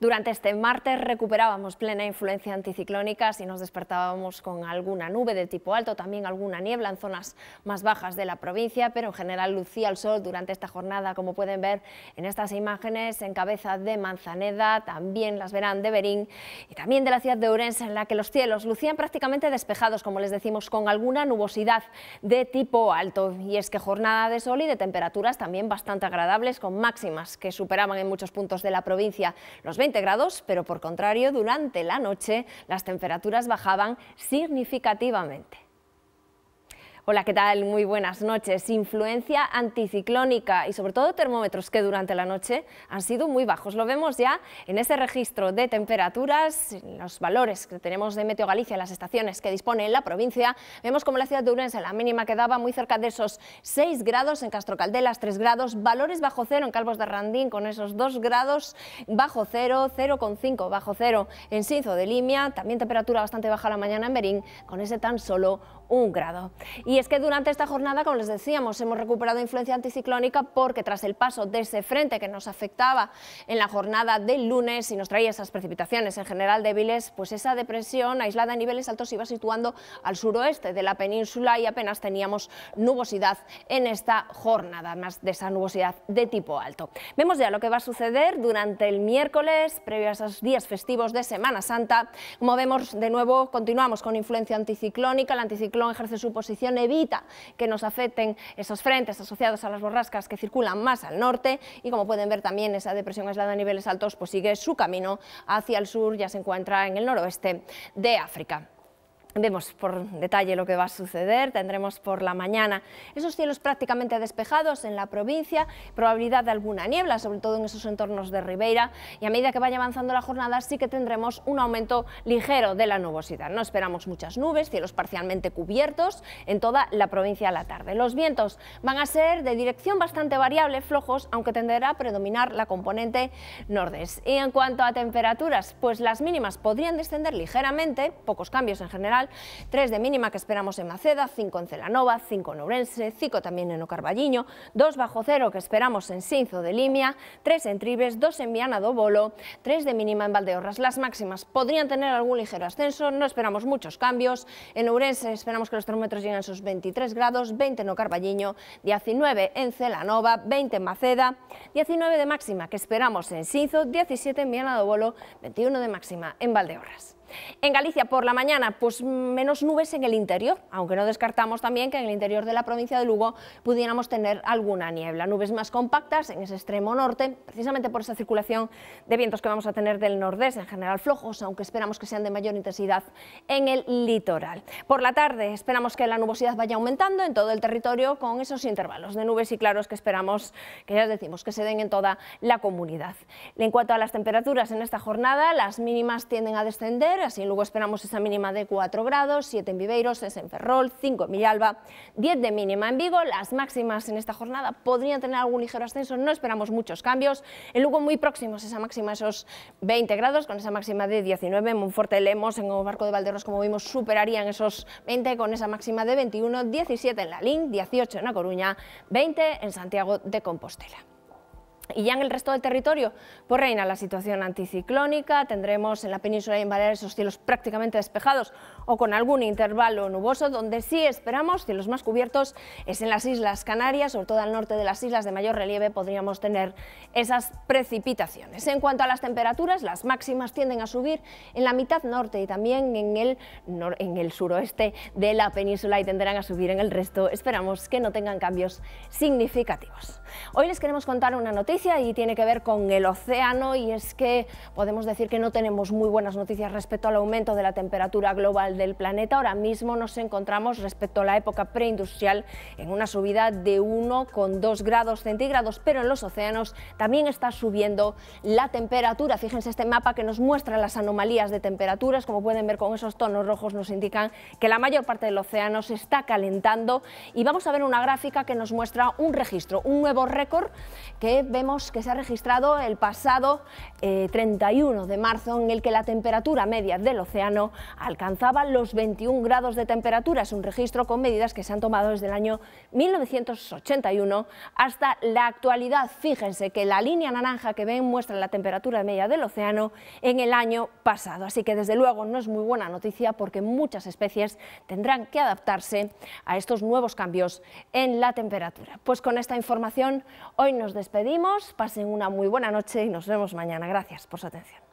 Durante este martes recuperábamos plena influencia anticiclónica si nos despertábamos con alguna nube de tipo alto, también alguna niebla en zonas más bajas de la provincia, pero en general lucía el sol durante esta jornada, como pueden ver en estas imágenes, en cabeza de Manzaneda, también las verán de Berín y también de la ciudad de Urense, en la que los cielos lucían prácticamente despejados, como les decimos, con alguna nubosidad de tipo alto. Y es que jornada de sol y de temperaturas también bastante agradables, con máximas que superaban en muchos puntos de la provincia los 20 grados, pero por contrario, durante la noche las temperaturas bajaban significativamente. Hola, ¿qué tal? Muy buenas noches. Influencia anticiclónica y sobre todo termómetros que durante la noche han sido muy bajos. Lo vemos ya en ese registro de temperaturas, los valores que tenemos de Meteo Galicia, en las estaciones que dispone en la provincia. Vemos como la ciudad de Urense, la mínima quedaba muy cerca de esos 6 grados, en Castro Caldelas 3 grados, valores bajo cero en Calvos de Randín con esos 2 grados bajo cero, 0,5 bajo cero en Sinzo de Limia, también temperatura bastante baja la mañana en Berín con ese tan solo un grado. Y es que durante esta jornada, como les decíamos, hemos recuperado influencia anticiclónica porque tras el paso de ese frente que nos afectaba en la jornada del lunes y nos traía esas precipitaciones en general débiles, pues esa depresión aislada a niveles altos se iba situando al suroeste de la península y apenas teníamos nubosidad en esta jornada, más de esa nubosidad de tipo alto. Vemos ya lo que va a suceder durante el miércoles, previo a esos días festivos de Semana Santa. Como vemos, de nuevo continuamos con influencia anticiclónica, la anticiclónica ejerce su posición evita que nos afecten esos frentes asociados a las borrascas que circulan más al norte y como pueden ver también esa depresión aislada a niveles altos pues sigue su camino hacia el sur, ya se encuentra en el noroeste de África. Vemos por detalle lo que va a suceder, tendremos por la mañana esos cielos prácticamente despejados en la provincia, probabilidad de alguna niebla, sobre todo en esos entornos de Ribeira, y a medida que vaya avanzando la jornada sí que tendremos un aumento ligero de la nubosidad. No esperamos muchas nubes, cielos parcialmente cubiertos en toda la provincia a la tarde. Los vientos van a ser de dirección bastante variable, flojos, aunque tenderá a predominar la componente nordes. Y en cuanto a temperaturas, pues las mínimas podrían descender ligeramente, pocos cambios en general, 3 de mínima que esperamos en Maceda, 5 en Celanova, 5 en Ourense, 5 también en Ocarballiño, 2 bajo cero que esperamos en Sinzo de Limia, 3 en Tribes, 2 en Viana do Bolo, 3 de mínima en Valdeorras. Las máximas podrían tener algún ligero ascenso, no esperamos muchos cambios. En Ourense esperamos que los termómetros lleguen a sus 23 grados, 20 en Ocarballiño, 19 en Celanova, 20 en Maceda, 19 de máxima que esperamos en Sinzo, 17 en Viana do Bolo, 21 de máxima en Valdeorras. En Galicia por la mañana, pues menos nubes en el interior, aunque no descartamos también que en el interior de la provincia de Lugo pudiéramos tener alguna niebla. Nubes más compactas en ese extremo norte, precisamente por esa circulación de vientos que vamos a tener del nordeste, en general flojos, aunque esperamos que sean de mayor intensidad en el litoral. Por la tarde esperamos que la nubosidad vaya aumentando en todo el territorio con esos intervalos de nubes y claros que esperamos, que ya decimos, que se den en toda la comunidad. En cuanto a las temperaturas en esta jornada, las mínimas tienden a descender, así en Lugo esperamos esa mínima de 4 grados, 7 en Viveiros, 6 en Ferrol, 5 en Villalba, 10 de mínima en Vigo. Las máximas en esta jornada podrían tener algún ligero ascenso, no esperamos muchos cambios. En Lugo muy próximos esa máxima, esos 20 grados, con esa máxima de 19. En Monforte Lemos, en el barco de Valderos, como vimos, superarían esos 20 con esa máxima de 21, 17 en Lalín, 18 en La Coruña, 20 en Santiago de Compostela. Y ya en el resto del territorio, pues reina la situación anticiclónica, tendremos en la península y en Baleares cielos prácticamente despejados o con algún intervalo nuboso, donde sí esperamos cielos más cubiertos es en las Islas Canarias, sobre todo al norte de las islas de mayor relieve podríamos tener esas precipitaciones. En cuanto a las temperaturas, las máximas tienden a subir en la mitad norte y también en el, en el suroeste de la península y tenderán a subir en el resto. Esperamos que no tengan cambios significativos. Hoy les queremos contar una noticia y tiene que ver con el océano y es que podemos decir que no tenemos muy buenas noticias respecto al aumento de la temperatura global del planeta. Ahora mismo nos encontramos respecto a la época preindustrial en una subida de 1,2 grados centígrados, pero en los océanos también está subiendo la temperatura. Fíjense este mapa que nos muestra las anomalías de temperaturas, como pueden ver con esos tonos rojos nos indican que la mayor parte del océano se está calentando y vamos a ver una gráfica que nos muestra un registro, un nuevo récord que vemos que se ha registrado el pasado 31 eh, de marzo en el que la temperatura media del océano alcanzaba los 21 grados de temperatura. Es un registro con medidas que se han tomado desde el año 1981 hasta la actualidad. Fíjense que la línea naranja que ven muestra la temperatura media del océano en el año pasado. Así que desde luego no es muy buena noticia porque muchas especies tendrán que adaptarse a estos nuevos cambios en la temperatura. Pues con esta información hoy nos despedimos pasen una muy buena noche y nos vemos mañana. Gracias por su atención.